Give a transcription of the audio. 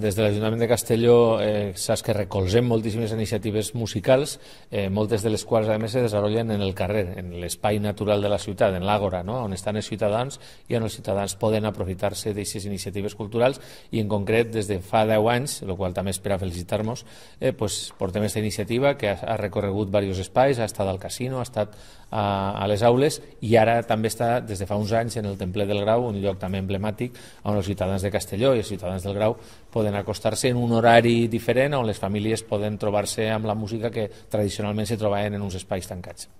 Des de l'Ajuntament de Castelló eh, saps que recolzem moltíssimes iniciatives musicals, eh, moltes de les quals a més es desenvolupen en el carrer, en l'espai natural de la ciutat, en l'àgora, no? on estan els ciutadans i on els ciutadans poden aprofitar-se d'aquestes iniciatives culturals i en concret des de fa 10 anys, el qual també espera felicitar-nos, eh, pues, portem aquesta iniciativa que ha, ha recorregut diversos espais, ha estat al casino, ha estat a, a les aules i ara també està des de fa uns anys en el Temple del Grau, un lloc també emblemàtic on els ciutadans de Castelló i els ciutadans del Grau poden poden acostar-se en un horari diferent on les famílies poden trobar-se amb la música que tradicionalment se trobaven en uns espais tancats.